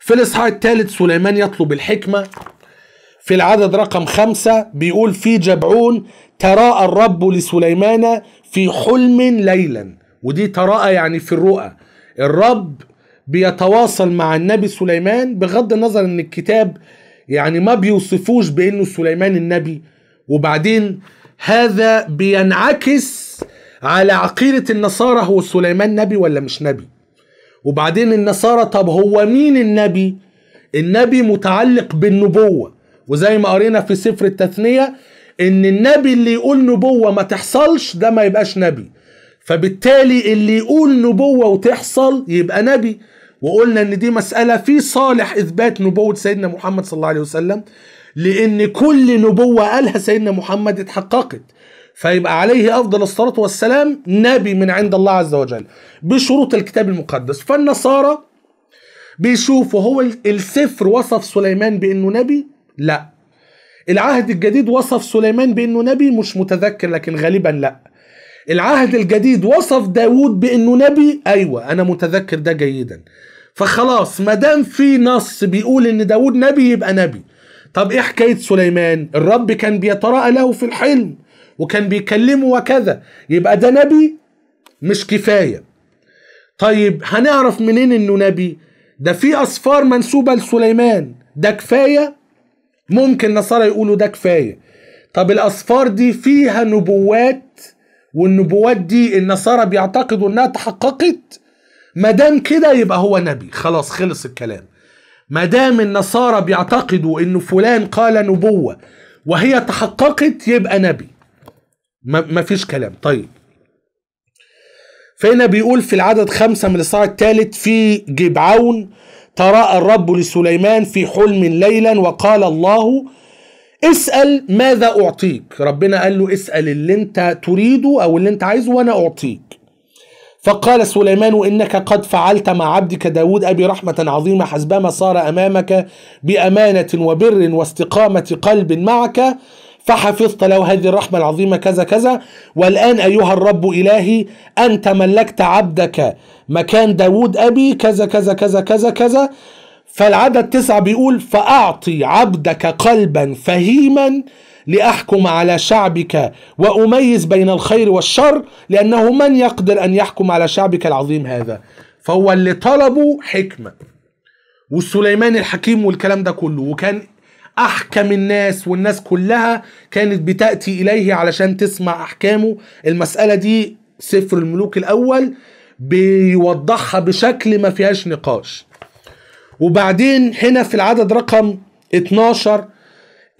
في الإصحاح الثالث سليمان يطلب الحكمة في العدد رقم خمسة بيقول في جبعون تراءى الرب لسليمان في حلم ليلا ودي تراءى يعني في الرؤى الرب بيتواصل مع النبي سليمان بغض النظر ان الكتاب يعني ما بيوصفوش بانه سليمان النبي وبعدين هذا بينعكس على عقيدة النصارى هو سليمان نبي ولا مش نبي وبعدين النصارى طب هو مين النبي النبي متعلق بالنبوة وزي ما قرينا في سفر التثنية ان النبي اللي يقول نبوة ما تحصلش ده ما يبقاش نبي فبالتالي اللي يقول نبوة وتحصل يبقى نبي وقلنا ان دي مسألة في صالح اثبات نبوة سيدنا محمد صلى الله عليه وسلم لان كل نبوة قالها سيدنا محمد اتحققت فيبقى عليه افضل الصلاه والسلام نبي من عند الله عز وجل بشروط الكتاب المقدس فالنصارى بيشوفوا هو السفر وصف سليمان بانه نبي لا العهد الجديد وصف سليمان بانه نبي مش متذكر لكن غالبا لا العهد الجديد وصف داوود بانه نبي ايوه انا متذكر ده جيدا فخلاص ما دام في نص بيقول ان داوود نبي يبقى نبي طب ايه حكايه سليمان الرب كان بيتراءى له في الحلم وكان بيكلمه وكذا يبقى ده نبي مش كفاية طيب هنعرف منين انه نبي ده في اصفار منسوبة لسليمان ده كفاية ممكن النصارى يقولوا ده كفاية طب الاصفار دي فيها نبوات والنبوات دي النصارى بيعتقدوا انها تحققت ما دام كده يبقى هو نبي خلاص خلص الكلام ما دام النصارى بيعتقدوا انه فلان قال نبوه وهي تحققت يبقى نبي ما فيش كلام طيب فهنا بيقول في العدد خمسة من الإصحاح الثالث في جبعون تراءى الرب لسليمان في حلم ليلا وقال الله اسأل ماذا أعطيك ربنا قال له اسأل اللي أنت تريده أو اللي أنت عايزه وأنا أعطيك فقال سليمان إنك قد فعلت مع عبدك داود أبي رحمة عظيمة حسبما صار أمامك بأمانة وبر واستقامة قلب معك فحفظت له هذه الرحمة العظيمة كذا كذا والآن أيها الرب إلهي أنت ملكت عبدك مكان داود أبي كذا كذا كذا كذا كذا فالعدد تسعة بيقول فأعطي عبدك قلبا فهيما لأحكم على شعبك وأميز بين الخير والشر لأنه من يقدر أن يحكم على شعبك العظيم هذا فهو اللي طلبه حكمة والسليمان الحكيم والكلام ده كله وكان احكم الناس والناس كلها كانت بتاتي اليه علشان تسمع احكامه المساله دي سفر الملوك الاول بيوضحها بشكل ما فيهاش نقاش وبعدين هنا في العدد رقم 12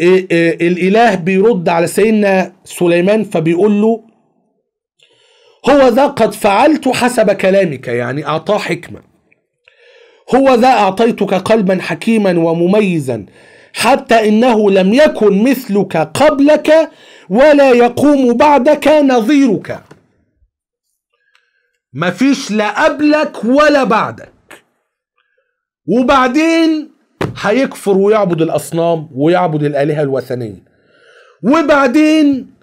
الاله بيرد على سيدنا سليمان فبيقول له هو ذا قد فعلت حسب كلامك يعني اعطاه حكمه هو ذا اعطيتك قلبا حكيما ومميزا حتى إنه لم يكن مثلك قبلك ولا يقوم بعدك نظيرك مفيش لا قبلك ولا بعدك وبعدين هيكفر ويعبد الأصنام ويعبد الآلهة الوثنية وبعدين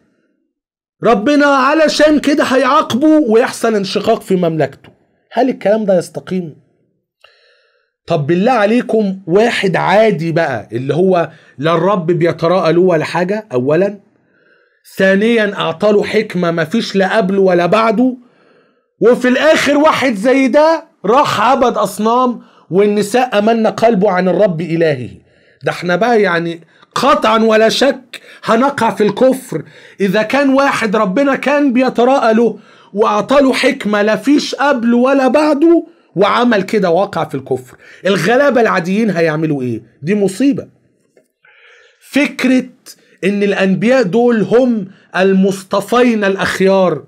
ربنا علشان كده هيعاقبه ويحصل انشقاق في مملكته هل الكلام ده يستقيم؟ طب بالله عليكم واحد عادي بقى اللي هو لا الرب بيتراءى له ولا حاجه اولا ثانيا اعطاله حكمه ما فيش لا قبله ولا بعده وفي الاخر واحد زي ده راح عبد اصنام والنساء امن قلبه عن الرب الهه ده احنا بقى يعني قطعا ولا شك هنقع في الكفر اذا كان واحد ربنا كان بيتراءى له واعطاله حكمه لا فيش قبله ولا بعده وعمل كده وقع في الكفر الغلابة العاديين هيعملوا ايه دي مصيبة فكرة ان الانبياء دول هم المصطفين الاخيار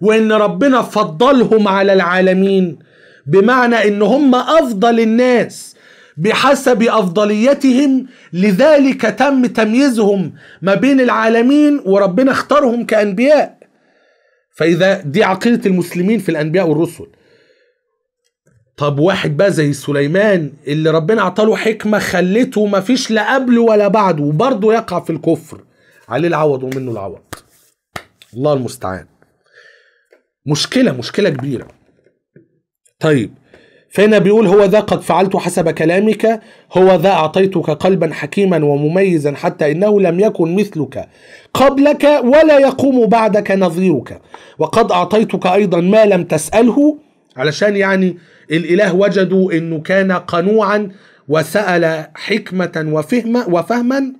وان ربنا فضلهم على العالمين بمعنى ان هم افضل الناس بحسب افضليتهم لذلك تم تمييزهم ما بين العالمين وربنا اختارهم كانبياء فاذا دي عقيده المسلمين في الانبياء والرسل طب واحد بقى زي سليمان اللي ربنا اعطاه حكمه خلته ما فيش لا قبله ولا بعده وبرضه يقع في الكفر عليه العوض ومنه العوض الله المستعان مشكله مشكله كبيره طيب فهنا بيقول هو ذا قد فعلت حسب كلامك هو ذا أعطيتك قلبا حكيما ومميزا حتى إنه لم يكن مثلك قبلك ولا يقوم بعدك نظيرك وقد أعطيتك أيضا ما لم تسأله علشان يعني الاله وجدوا انه كان قنوعا وسال حكمه وفهما وفهما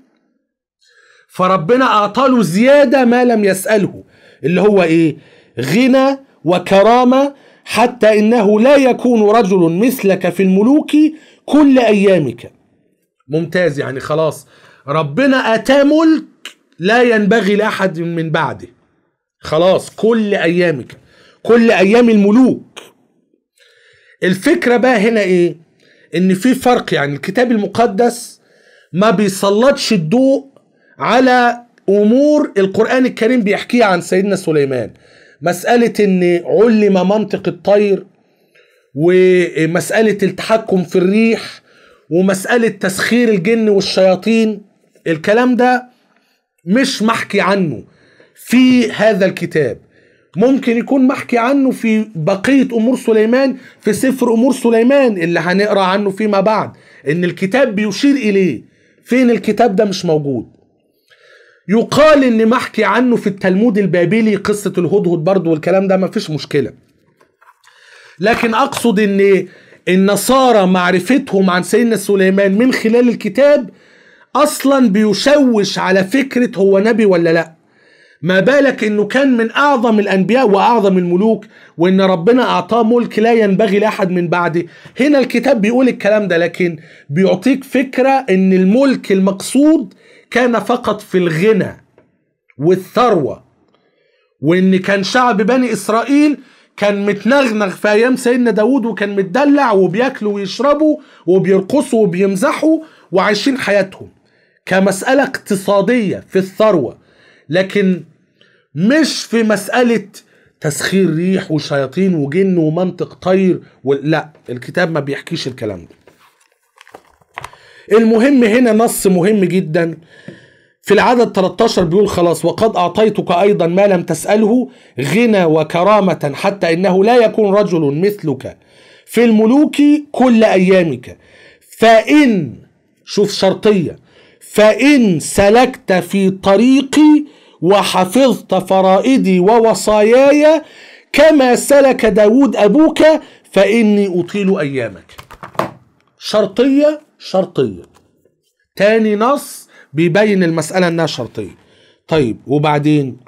فربنا اعطى له زياده ما لم يساله اللي هو ايه غنى وكرامه حتى انه لا يكون رجل مثلك في الملوك كل ايامك ممتاز يعني خلاص ربنا اتى ملك لا ينبغي لاحد من بعده خلاص كل ايامك كل ايام الملوك الفكرة بقى هنا ايه ان في فرق يعني الكتاب المقدس ما بيسلطش الضوء على امور القرآن الكريم بيحكيها عن سيدنا سليمان مسألة ان علم منطق الطير ومسألة التحكم في الريح ومسألة تسخير الجن والشياطين الكلام ده مش محكي عنه في هذا الكتاب ممكن يكون محكي عنه في بقية أمور سليمان في سفر أمور سليمان اللي هنقرأ عنه فيما بعد إن الكتاب بيشير إليه فين الكتاب ده مش موجود يقال إن محكي عنه في التلمود البابلي قصة الهدهد برضه والكلام ده مفيش مشكلة لكن أقصد إن النصارى معرفتهم عن سيدنا سليمان من خلال الكتاب أصلا بيشوش على فكرة هو نبي ولا لأ ما بالك انه كان من اعظم الانبياء واعظم الملوك وان ربنا اعطاه ملك لا ينبغي لاحد من بعده هنا الكتاب بيقول الكلام ده لكن بيعطيك فكره ان الملك المقصود كان فقط في الغنى والثروه وان كان شعب بني اسرائيل كان متنغنغ في ايام سيدنا داود وكان متدلع وبياكلوا ويشربوا وبيرقصوا وبيمزحوا وعايشين حياتهم كمساله اقتصاديه في الثروه لكن مش في مسألة تسخير ريح وشياطين وجن ومنطق طير و... لا الكتاب ما بيحكيش الكلام ده المهم هنا نص مهم جدا في العدد 13 بيقول خلاص وقد أعطيتك أيضا ما لم تسأله غنى وكرامة حتى إنه لا يكون رجل مثلك في الملوك كل أيامك فإن شوف شرطية فإن سلكت في طريقي وحفظت فرائدي ووصاياي كما سلك داود أبوك فإني أطيل أيامك شرطية شرطية تاني نص بيبين المسألة أنها شرطية طيب وبعدين